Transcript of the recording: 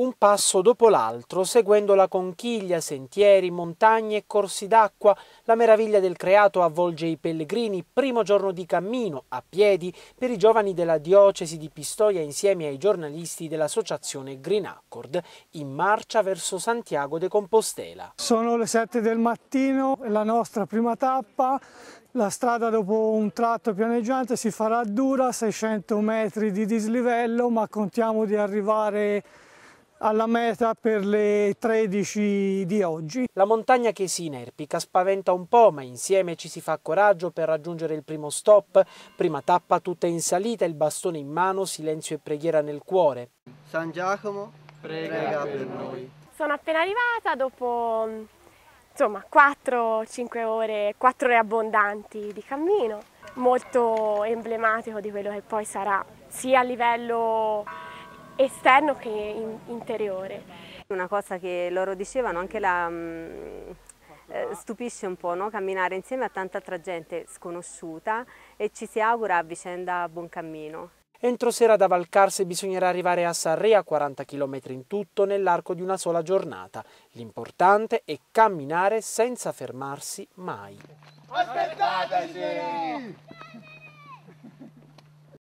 un passo dopo l'altro, seguendo la conchiglia, sentieri, montagne e corsi d'acqua, la meraviglia del creato avvolge i pellegrini, primo giorno di cammino, a piedi, per i giovani della diocesi di Pistoia insieme ai giornalisti dell'associazione Green Accord, in marcia verso Santiago de Compostela. Sono le 7 del mattino, la nostra prima tappa, la strada dopo un tratto pianeggiante si farà dura, 600 metri di dislivello, ma contiamo di arrivare alla meta per le 13 di oggi. La montagna che si inerpica spaventa un po', ma insieme ci si fa coraggio per raggiungere il primo stop. Prima tappa tutta in salita, il bastone in mano, silenzio e preghiera nel cuore. San Giacomo, prega, prega per noi. Sono appena arrivata dopo insomma 4-5 ore, 4 ore abbondanti di cammino, molto emblematico di quello che poi sarà sia a livello esterno che in interiore. Una cosa che loro dicevano anche la, mh, mm, eh, stupisce un po' no? camminare insieme a tanta altra gente sconosciuta e ci si augura a vicenda buon cammino. Entro sera da Valcarse bisognerà arrivare a a 40 km in tutto, nell'arco di una sola giornata. L'importante è camminare senza fermarsi mai. Aspettateci!